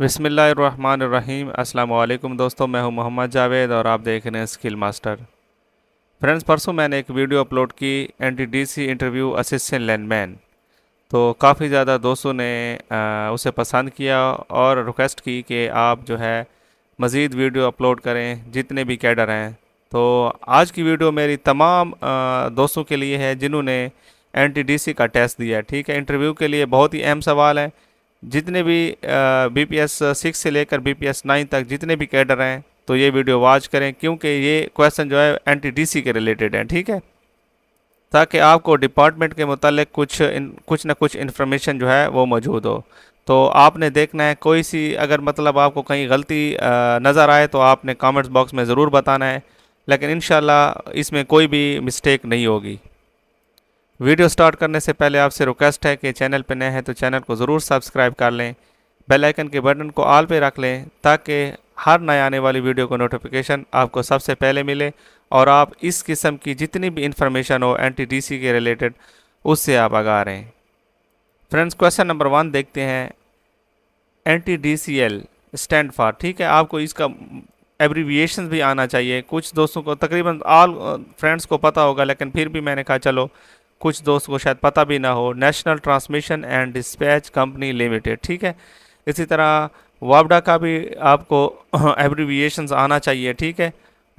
बिसमीम् अल्लाम दोस्तों मैं हूं मोहम्मद जावेद और आप देख रहे हैं स्किल मास्टर फ्रेंड्स परसों मैंने एक वीडियो अपलोड की सी इंटरव्यू असिस्टेंट लैंडमैन तो काफ़ी ज़्यादा दोस्तों ने आ, उसे पसंद किया और रिक्वेस्ट की कि आप जो है मज़ीद वीडियो अपलोड करें जितने भी कैडर हैं तो आज की वीडियो मेरी तमाम आ, दोस्तों के लिए है जिन्होंने सी का टेस्ट दिया ठीक है इंटरव्यू के लिए बहुत ही अहम सवाल है जितने भी बी पी एस सिक्स से लेकर बी पी एस नाइन तक जितने भी कैडर हैं तो ये वीडियो वॉच करें क्योंकि ये क्वेश्चन जो है एन टी डी सी के रिलेटेड हैं ठीक है ताकि आपको डिपार्टमेंट के मुतालिक कुछ इन, कुछ ना कुछ इन्फॉर्मेशन जो है वो मौजूद हो तो आपने देखना है कोई सी अगर मतलब आपको कहीं गलती नज़र आए तो आपने कमेंट्स बॉक्स में ज़रूर बताना है लेकिन इन इसमें कोई भी मिस्टेक नहीं होगी वीडियो स्टार्ट करने से पहले आपसे रिक्वेस्ट है कि चैनल पर नए हैं तो चैनल को ज़रूर सब्सक्राइब कर लें बेल आइकन के बटन को ऑल पे रख लें ताकि हर नए आने वाली वीडियो को नोटिफिकेशन आपको सबसे पहले मिले और आप इस किस्म की जितनी भी इंफॉर्मेशन हो एन के रिलेटेड उससे आप आगा रहें फ्रेंड्स क्वेश्चन नंबर वन देखते हैं एन स्टैंड फॉर ठीक है आपको इसका एब्रीविएशन भी आना चाहिए कुछ दोस्तों को तकरीबन ऑल फ्रेंड्स uh, को पता होगा लेकिन फिर भी मैंने कहा चलो कुछ दोस्त को शायद पता भी ना हो national transmission and dispatch company limited ठीक है इसी तरह वापडा का भी आपको एब्रीविएशन आना चाहिए ठीक है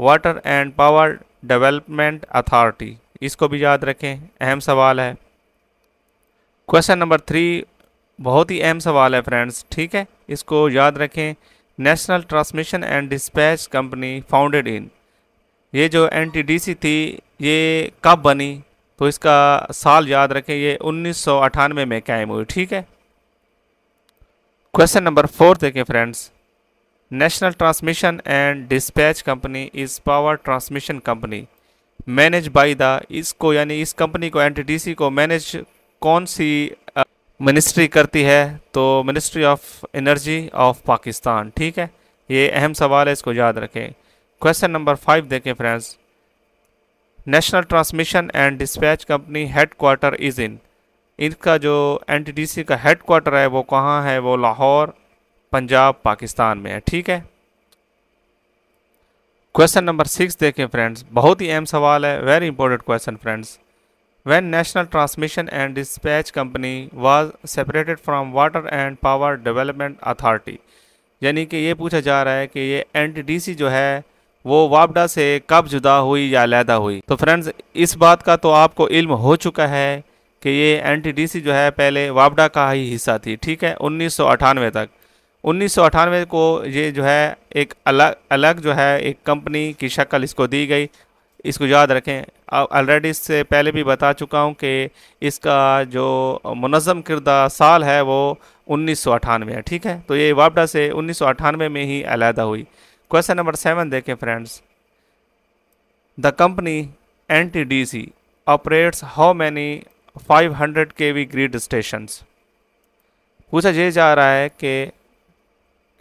water and power development authority इसको भी याद रखें अहम सवाल है क्वेश्चन नंबर थ्री बहुत ही अहम सवाल है फ्रेंड्स ठीक है इसको याद रखें national transmission and dispatch company founded in ये जो एनटीडीसी थी ये कब बनी तो इसका साल याद रखें ये उन्नीस में कायम हुई ठीक है क्वेश्चन नंबर फोर देखें friends national transmission and dispatch company is power transmission company manage by the इसको यानी इस कंपनी को एनटीडीसी को मैनेज कौन सी मिनिस्ट्री करती है तो ministry of energy of Pakistan ठीक है ये अहम सवाल है इसको याद रखें क्वेश्चन नंबर फाइव देखें friends national transmission and dispatch company headquarter is in इनका जो एन का हेड क्वार्टर है वो कहाँ है वो लाहौर पंजाब पाकिस्तान में है ठीक है क्वेश्चन नंबर सिक्स देखें फ्रेंड्स बहुत ही अहम सवाल है very important question friends when national transmission and dispatch company was separated from water and power development authority यानी कि ये पूछा जा रहा है कि ये एन जो है वो वापडा से कब जुदा हुई या अलहदा हुई तो फ्रेंड्स इस बात का तो आपको इल्म हो चुका है कि ये एनटीडीसी जो है पहले वापडा का ही हिस्सा थी ठीक है उन्नीस तक उन्नीस को ये जो है एक अलग अलग जो है एक कंपनी की शक्ल इसको दी गई इसको याद रखें ऑलरेडी इससे पहले भी बता चुका हूँ कि इसका जो मनज़म करदा साल है वो उन्नीस है ठीक है तो ये वापडा से उन्नीस में ही अलहदा हुई क्वेश्चन नंबर सेवन देखें friends the company N T D C operates how many 500 hundred K V grid stations पूछा ये जा रहा है कि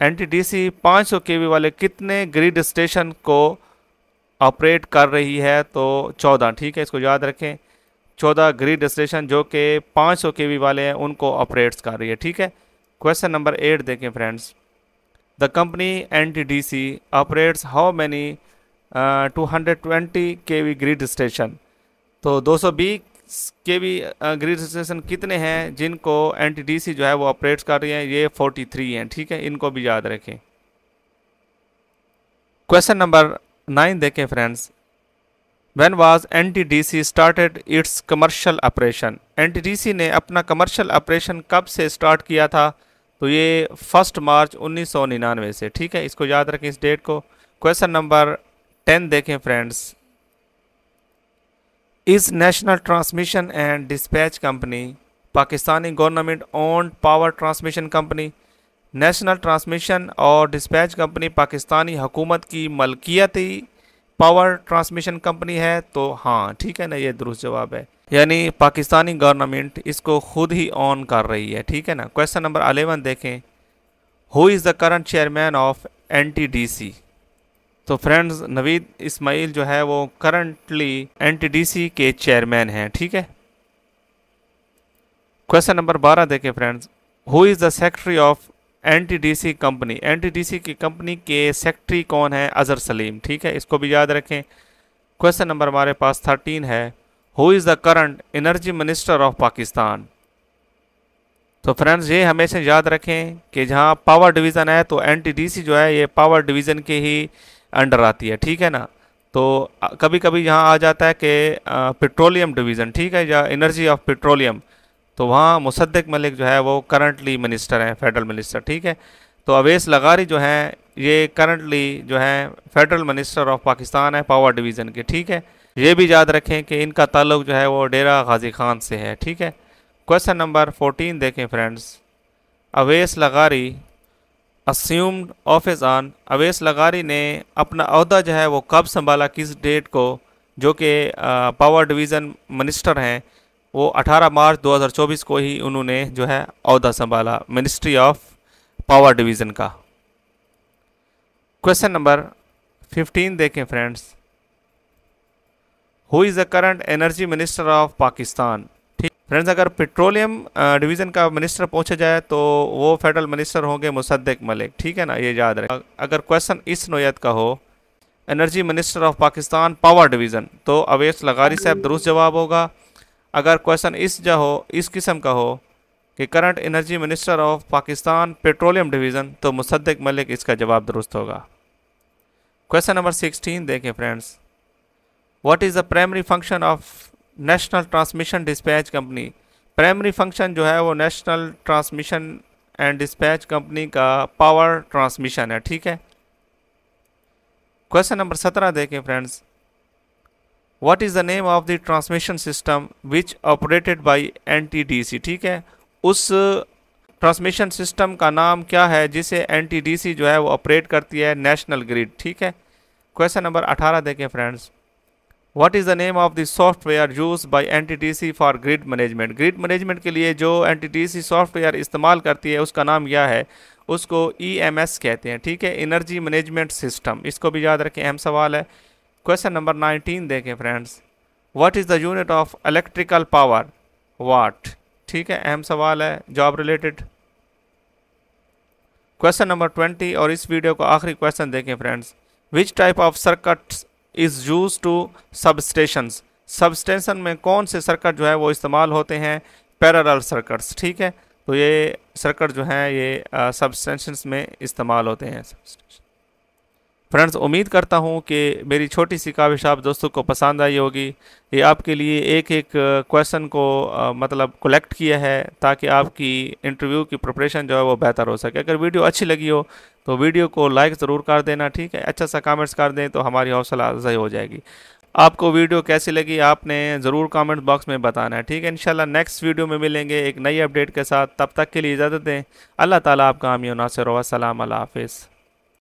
एन टी डी सी पाँच सौ के वी वाले कितने ग्रिड स्टेशन को ऑपरेट कर रही है तो चौदह ठीक है इसको याद रखें चौदह ग्रिड स्टेशन जो कि 500 सौ के वी वाले हैं उनको ऑपरेट्स कर रही है ठीक है क्वेश्चन नंबर एट देखें friends the company N T D C operates how many two hundred twenty K V grid station तो दो सौ बीस के वी grid स्टेशन कितने हैं जिनको एन टी डी सी जो है वो operates कर रही हैं ये फोर्टी थ्री हैं ठीक है इनको भी याद रखें क्वेश्चन नंबर नाइन देखें friends one was N T D C started its commercial operation N T D C ने अपना कमर्शल ऑपरेशन कब से स्टार्ट किया था तो ये फर्स्ट मार्च उन्नीस से ठीक है इसको याद रखें इस डेट को क्वेश्चन नंबर टेन देखें फ्रेंड्स इस national transmission and dispatch company Pakistani government own power transmission company national transmission और डिस्पैच कंपनी पाकिस्तानी हुकूमत की मलकियती पावर ट्रांसमिशन कंपनी है तो हाँ ठीक है ना ये दुरुस्त जवाब है यानी पाकिस्तानी गवर्नमेंट इसको खुद ही ऑन कर रही है ठीक है ना क्वेश्चन नंबर अलेवन देखें who is the current chairman of N T D C तो फ्रेंड्स नवीद इस्माइल जो है वो currently N T D C के चेयरमैन हैं ठीक है क्वेश्चन नंबर बारह देखें friends who is the secretary of N T D C company N T D C की कंपनी के सेक्रेटरी कौन है अजहर सलीम ठीक है इसको भी याद रखें क्वेश्चन नंबर हमारे पास थर्टीन है who is the current energy minister of Pakistan तो फ्रेंड्स ये हमेशा याद रखें कि जहाँ पावर डिवीज़न है तो एनटीडीसी जो है ये पावर डिवीज़न के ही अंडर आती है ठीक है ना तो कभी कभी यहाँ आ जाता है कि पेट्रोलियम डिवीज़न ठीक है या एनर्जी ऑफ पेट्रोलियम तो वहाँ मुसद्दक मलिक जो है वो करंटली मिनिस्टर हैं फेडरल मिनिस्टर ठीक है तो अवेश लगारी जो हैं ये करंटली जो हैं फेडरल मिनिस्टर ऑफ पाकिस्तान है पावर डिवीज़न के ठीक है ये भी याद रखें कि इनका ताल्लुक जो है वो डेरा गाजी खान से है ठीक है क्वेश्चन नंबर फोर्टीन देखें friends Awais Lagari assumed office on Awais Lagari ने अपना अहदा जो है वो कब संभाला किस डेट को जो कि पावर डिवीज़न मिनिस्टर हैं वो 18 मार्च 2024 को ही उन्होंने जो है अहदा संभाला मिनिस्ट्री ऑफ पावर डिवीज़न का क्वेश्चन नंबर 15 देखें friends who is the current energy minister of Pakistan ठीक फ्रेंड्स अगर पेट्रोलियम डिवीज़न का मिनिस्टर पूछा जाए तो वो फेडरल मिनिस्टर होंगे मुसद्दक मलिक ठीक है ना ये याद रहे अगर क्वेश्चन इस नोयत का हो energy minister of Pakistan power division तो अवेश लगारी साहब दुरुस्त जवाब होगा अगर क्वेश्चन इस जो हो इस किस्म का हो कि current energy minister of Pakistan petroleum division तो मुसद्दक मलिक इसका जवाब दुरुस्त होगा क्वेश्चन नंबर सिक्सटीन देखें friends what is the primary function of national transmission dispatch company primary function जो है वो national transmission and dispatch company का पावर ट्रांसमिशन है ठीक है क्वेश्चन नंबर सत्रह देखें friends what is the name of the transmission system which operated D C ठीक है उस ट्रांसमिशन सिस्टम का नाम क्या है जिसे सी जो है वो ऑपरेट करती है नेशनल ग्रिड ठीक है क्वेश्चन नंबर अठारह देखें friends what is the name of the software use T C for grid management grid management के लिए जो N T T C software इस्तेमाल करती है उसका नाम क्या है उसको ई एम एस कहते हैं ठीक है इनर्जी मैनेजमेंट सिस्टम इसको भी याद रखें अहम सवाल है क्वेश्चन नंबर नाइनटीन देखें friends what is the unit of electrical power watt ठीक है अहम सवाल है job related question number twenty और इस वीडियो को आखिरी क्वेश्चन देखें friends which type of circuits is use to substations substation में कौन से सर्कट जो है वो इस्तेमाल होते हैं पैरल सर्कट्स ठीक है तो ये सर्कट जो हैं ये सबस्टेंशंस में इस्तेमाल होते हैं फ्रेंड्स उम्मीद करता हूँ कि मेरी छोटी सी काविश आप दोस्तों को पसंद आई होगी ये आपके लिए एक एक क्वेश्चन को आ, मतलब कलेक्ट किया है ताकि आपकी इंटरव्यू की प्रिपरेशन जो है वो बेहतर हो सके अगर वीडियो अच्छी लगी हो तो वीडियो को लाइक ज़रूर कर देना ठीक है अच्छा सा कमेंट्स कर दें तो हमारी हौसला अफजाई हो जाएगी आपको वीडियो कैसी लगी आपने ज़रूर कमेंट बॉक्स में बताना है ठीक है इंशाल्लाह नेक्स्ट वीडियो में मिलेंगे एक नई अपडेट के साथ तब तक के लिए इजाज़त दें अल्लाह ताला आपका आमियो नासिर वसलम हाफिज़